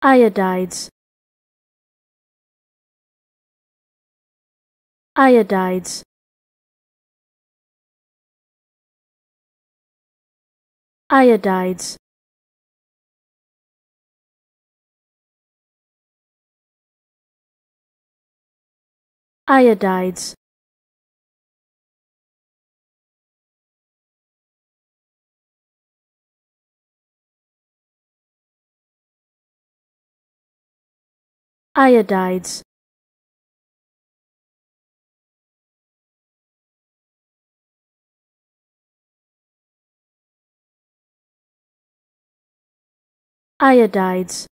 iodides iodides iodides iodides iodides iodides